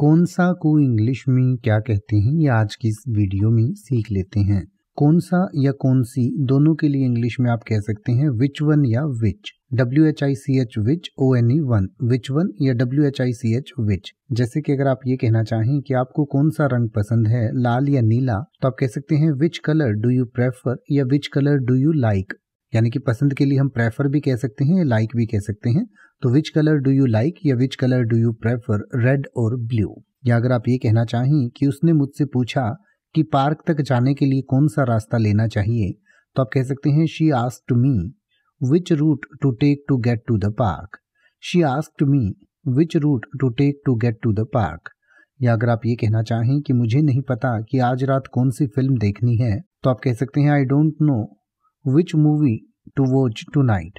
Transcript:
कौन सा को इंग्लिश में क्या कहते हैं ये आज की इस वीडियो में सीख लेते हैं कौन सा या कौन सी दोनों के लिए इंग्लिश में आप कह सकते हैं विच वन या which W H I C H which O N E one which one या W H I C H which जैसे कि अगर आप ये कहना चाहें कि आपको कौन सा रंग पसंद है लाल या नीला तो आप कह सकते हैं which colour do you prefer या which colour do you like यानी कि पसंद के लिए हम प्रेफर भी कह सकते हैं लाइक भी कह सकते हैं तो which colour do you like या which colour do you prefer red और ब्लू या अगर आप ये कहना चाहें कि उसने मुझसे पूछा कि पार्क तक जाने के लिए कौन सा रास्ता लेना चाहिए तो आप कह सकते हैं she asked me which route to take to get to the park she asked me which route to take to get to the park या अगर आप ये कहना चाहें कि मुझे नहीं पता कि आज रात कौन सी फिल्म देखनी है तो आप कह सकते हैं I don't know which movie to watch to night